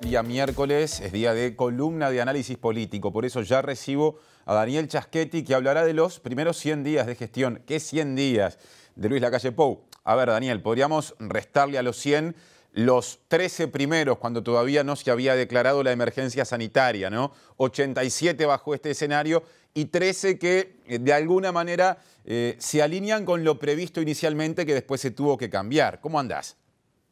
día miércoles, es día de columna de análisis político. Por eso ya recibo a Daniel Chaschetti que hablará de los primeros 100 días de gestión. ¿Qué 100 días? De Luis Lacalle Pou. A ver, Daniel, podríamos restarle a los 100 los 13 primeros, cuando todavía no se había declarado la emergencia sanitaria, ¿no? 87 bajo este escenario y 13 que eh, de alguna manera eh, se alinean con lo previsto inicialmente que después se tuvo que cambiar. ¿Cómo andás?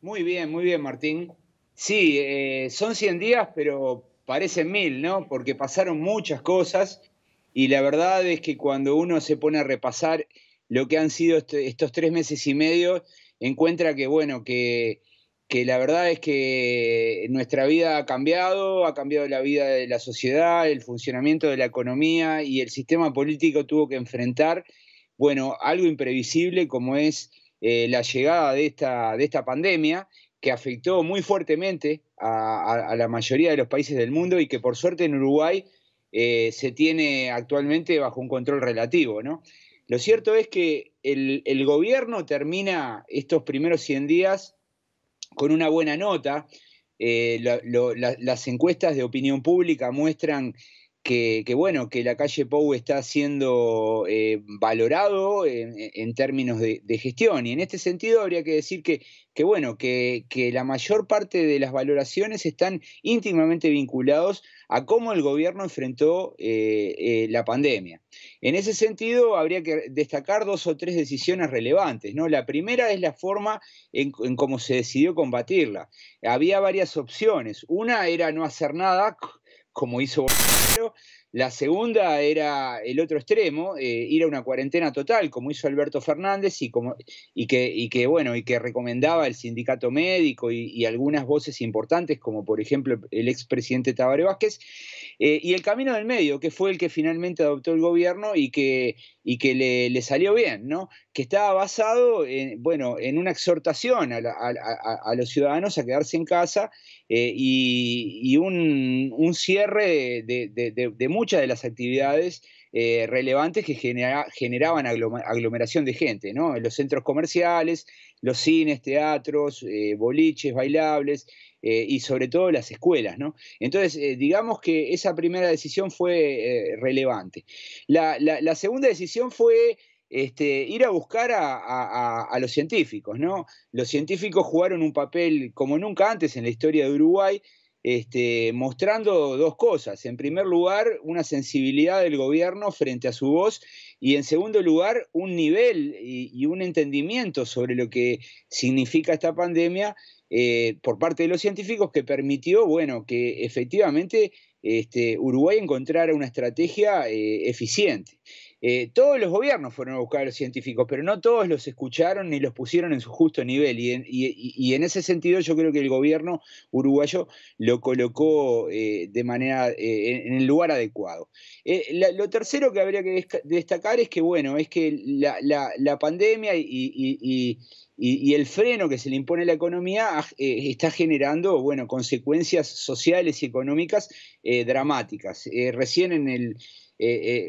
Muy bien, muy bien, Martín. Sí, eh, son 100 días, pero parecen mil, ¿no? Porque pasaron muchas cosas y la verdad es que cuando uno se pone a repasar lo que han sido este, estos tres meses y medio, encuentra que, bueno, que, la verdad es que nuestra vida ha cambiado, ha cambiado la vida de la sociedad, el funcionamiento de la economía y el sistema político tuvo que enfrentar, bueno, algo imprevisible como es eh, la llegada de esta, de esta pandemia que afectó muy fuertemente a, la mayoría de los países del mundo y que por suerte en Uruguay eh, se tiene actualmente bajo un control relativo. ¿no? Lo cierto es que el, gobierno termina estos primeros 100 días con una buena nota. Eh, las encuestas de opinión pública muestran que, bueno, que la calle Pou está siendo eh, valorado en, términos de, gestión. Y en este sentido habría que decir que, que bueno, que, la mayor parte de las valoraciones están íntimamente vinculados a cómo el gobierno enfrentó eh, eh, la pandemia. En ese sentido, habría que destacar dos o tres decisiones relevantes. ¿no? La primera es la forma en cómo se decidió combatirla. Había varias opciones. Una era no hacer nada como hizo Bolsonaro, la segunda era el otro extremo, eh, ir a una cuarentena total, como hizo Alberto Fernández y, que, bueno, y que recomendaba el sindicato médico y, algunas voces importantes, como por ejemplo el expresidente Tabare Vázquez, eh, y el camino del medio, que fue el que finalmente adoptó el gobierno y que, y que le, salió bien, ¿no? Que estaba basado, en, bueno, en una exhortación a, los ciudadanos a quedarse en casa eh, y, un, cierre de, de muchas de las actividades eh, relevantes que generaban aglomeración de gente, ¿no? los centros comerciales, los cines, teatros, eh, boliches, bailables eh, y sobre todo las escuelas, Entonces, digamos que esa primera decisión fue relevante. La, segunda decisión fue... Este, ir a buscar a, a, los científicos, ¿no? Los científicos jugaron un papel como nunca antes en la historia de Uruguay, este, mostrando dos cosas. En primer lugar, una sensibilidad del gobierno frente a su voz y en segundo lugar, un nivel y, un entendimiento sobre lo que significa esta pandemia eh, por parte de los científicos que permitió, bueno, que efectivamente este, Uruguay encontrara una estrategia eh, eficiente. Eh, todos los gobiernos fueron a buscar a los científicos, pero no todos los escucharon ni los pusieron en su justo nivel. Y en, ese sentido yo creo que el gobierno uruguayo lo colocó eh, de manera, eh, en, el lugar adecuado. lo tercero que habría que destacar es que, bueno, es que la, pandemia y y, el freno que se le impone a la economía ah, eh, está generando bueno, consecuencias sociales y económicas eh, dramáticas. Eh, recién en el,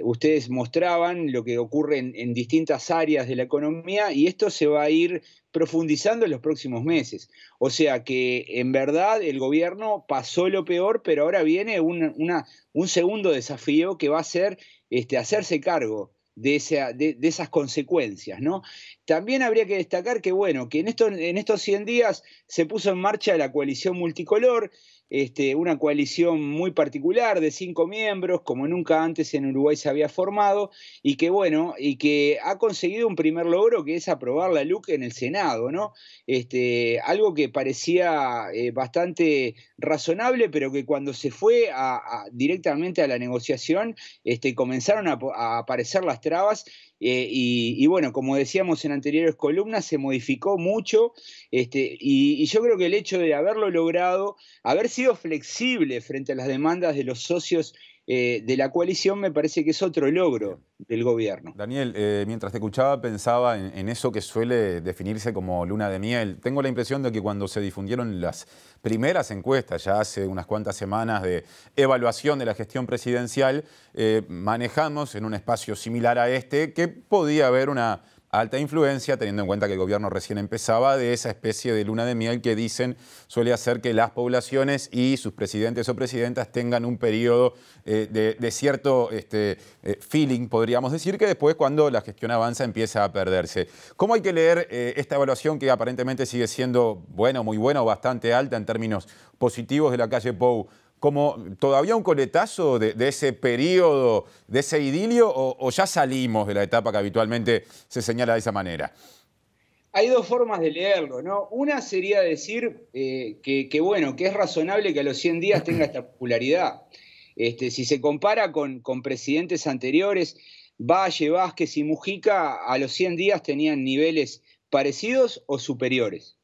ustedes mostraban lo que ocurre en, distintas áreas de la economía y esto se va a ir profundizando en los próximos meses. O sea que en verdad el gobierno pasó lo peor, pero ahora viene un segundo desafío que va a ser este, hacerse cargo de, esas consecuencias, ¿no? También habría que destacar que, bueno, que en, en estos 100 días se puso en marcha la coalición multicolor, este, una coalición muy particular de cinco miembros, como nunca antes en Uruguay se había formado, y que bueno, y que ha conseguido un primer logro que es aprobar la LUC en el Senado, ¿no? Este, algo que parecía eh, bastante razonable, pero que cuando se fue directamente a la negociación, este, comenzaron a aparecer las trabas eh, y, bueno, como decíamos en anteriores columnas, se modificó mucho este, y, y, yo creo que el hecho de haberlo logrado, haber sido flexible frente a las demandas de los socios eh, de la coalición me parece que es otro logro del gobierno. Daniel, eh, mientras te escuchaba pensaba en, eso que suele definirse como luna de miel. Tengo la impresión de que cuando se difundieron las primeras encuestas, ya hace unas cuantas semanas de evaluación de la gestión presidencial, eh, manejamos en un espacio similar a este que podía haber una alta influencia, teniendo en cuenta que el gobierno recién empezaba, de esa especie de luna de miel que dicen suele hacer que las poblaciones y sus presidentes o presidentas tengan un periodo eh, de, cierto este, eh, feeling, podríamos decir, que después cuando la gestión avanza empieza a perderse. ¿Cómo hay que leer eh, esta evaluación que aparentemente sigue siendo buena, muy buena o bastante alta en términos positivos de la calle POU? como todavía un coletazo de, ese periodo, de ese idilio, o, ya salimos de la etapa que habitualmente se señala de esa manera? Hay dos formas de leerlo, ¿no? Una sería decir eh, que, bueno, que es razonable que a los 100 días tenga esta popularidad. Este, si se compara con, con presidentes anteriores, Valle, Vázquez y Mujica a los 100 días tenían niveles parecidos o superiores.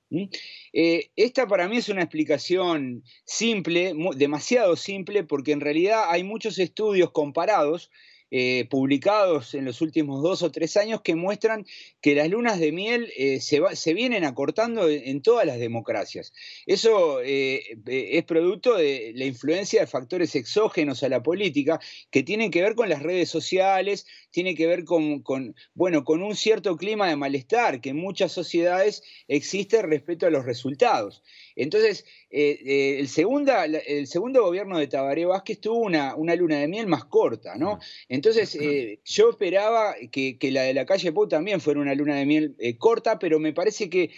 Eh, esta para mí es una explicación simple, demasiado simple, porque en realidad hay muchos estudios comparados eh, publicados en los últimos dos o tres años que muestran que las lunas de miel eh, se, vienen acortando en, todas las democracias. Eso eh, es producto de la influencia de factores exógenos a la política que tienen que ver con las redes sociales, tiene que ver bueno, con un cierto clima de malestar que en muchas sociedades existe respecto a los resultados. Entonces, eh, eh, el, segundo gobierno de Tabaré Vázquez tuvo una, luna de miel más corta, ¿no? Entonces, eh, yo esperaba que, la de la calle Pou también fuera una luna de miel corta, pero me parece que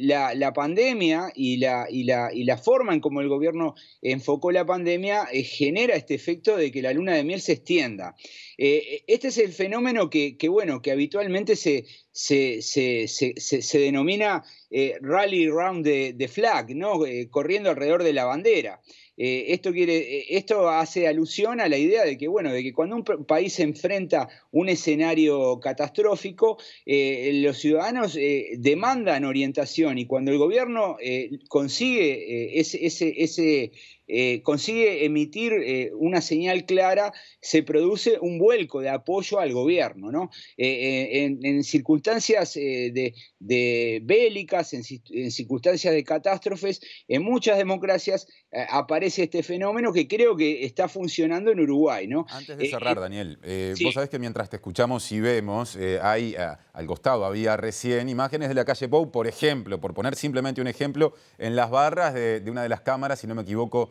la, pandemia y la, y la forma en cómo el gobierno enfocó la pandemia genera este efecto de que la luna de miel se extienda. Eh, este es el fenómeno que, bueno, que habitualmente se, se, denomina eh, rally round the, flag, ¿no? Eh, corriendo alrededor de la bandera. esto, quiere, esto hace alusión a la idea de que, bueno, de que cuando un país enfrenta un escenario catastrófico, los ciudadanos demandan orientación y cuando el gobierno consigue ese, ese, ese, eh, consigue emitir eh, una señal clara, se produce un vuelco de apoyo al gobierno, ¿no? Eh, en, circunstancias de, bélicas, en, circunstancias de catástrofes, en muchas democracias aparece este fenómeno que creo que está funcionando en Uruguay, ¿no? Antes de cerrar, Daniel, vos sabés que mientras te escuchamos y vemos, hay ah, al costado había recién imágenes de la calle Pou, por ejemplo, por poner simplemente un ejemplo, en las barras de una de las cámaras, si no me equivoco,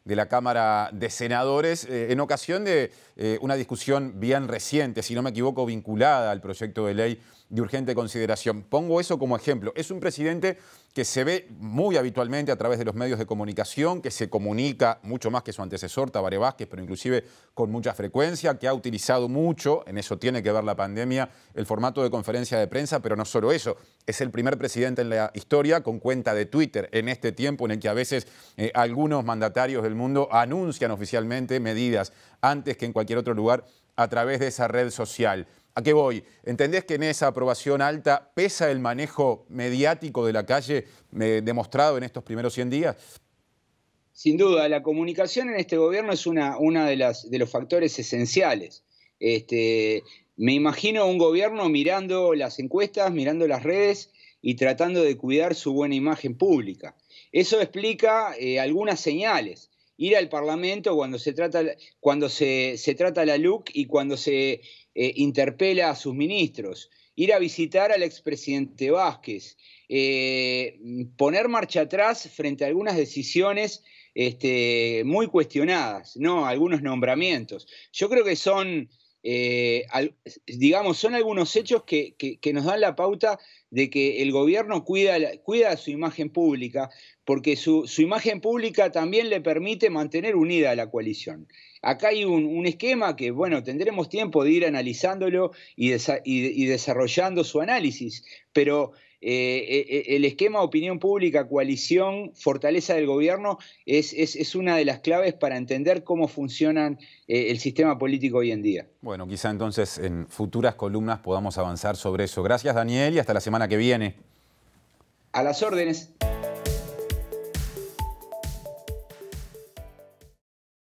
de la Cámara de Senadores eh, en ocasión de eh, una discusión bien reciente, si no me equivoco, vinculada al proyecto de ley de urgente consideración. Pongo eso como ejemplo. Es un presidente que se ve muy habitualmente a través de los medios de comunicación, que se comunica mucho más que su antecesor, Tabaré Vázquez, pero inclusive con mucha frecuencia, que ha utilizado mucho, en eso tiene que ver la pandemia, el formato de conferencia de prensa, pero no solo eso, es el primer presidente en la historia con cuenta de Twitter en este tiempo en el que a veces eh, algunos mandatarios de mundo anuncian oficialmente medidas antes que en cualquier otro lugar a través de esa red social. ¿A qué voy? ¿Entendés que en esa aprobación alta pesa el manejo mediático de la calle eh, demostrado en estos primeros 100 días? Sin duda, la comunicación en este gobierno es uno de, los factores esenciales. Este, me imagino un gobierno mirando las encuestas, mirando las redes y tratando de cuidar su buena imagen pública. Eso explica eh, algunas señales ir al Parlamento cuando se trata, cuando se, trata la LUC y cuando se eh, interpela a sus ministros, ir a visitar al expresidente Vázquez, eh, poner marcha atrás frente a algunas decisiones este, muy cuestionadas, ¿no? Algunos nombramientos. Yo creo que son eh, digamos, son algunos hechos que, nos dan la pauta de que el gobierno cuida, cuida su imagen pública, porque su, imagen pública también le permite mantener unida a la coalición. Acá hay un, esquema que, bueno, tendremos tiempo de ir analizándolo y, y desarrollando su análisis, pero eh, eh, el esquema opinión pública, coalición, fortaleza del gobierno es, es, una de las claves para entender cómo funcionan eh, el sistema político hoy en día. Bueno, quizá entonces en futuras columnas podamos avanzar sobre eso. Gracias Daniel y hasta la semana que viene. A las órdenes.